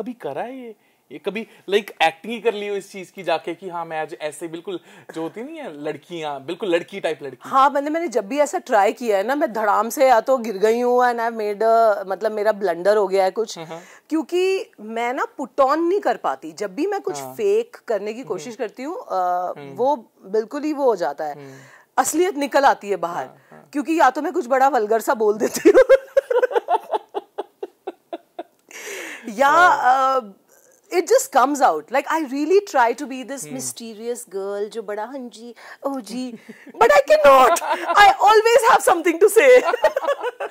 कभी करा है ये ये कभी लाइक एक्टिंग ही कर ली हो इस चीज की जाके कि हाँ मैं आज ऐसे बिल्कुल जो होती नहीं है लड़कियां बिल्कुल लड़की टाइप लड़की हाँ मैंने मतलब मैंने जब भी ऐसा ट्राई किया है ना मैं धड़ाम से या तो गिर गई हूँ एंड आई मेड मतलब मेरा ब्लंडर हो गया है कुछ हम्म, हम्म। क्योंकि मैं ना पुट ऑन नहीं कर पाती जब भी मैं कुछ हाँ। फेक करने की हम्म, कोशिश करती हूँ वो बिल्कुल ही वो हो जाता है असलियत निकल आती है बाहर हाँ, हाँ। क्योंकि या तो मैं कुछ बड़ा वलगर सा बोल देती हूँ yeah uh, it just comes out like i really try to be this hmm. mysterious girl jo bada hanji oh gee but i cannot i always have something to say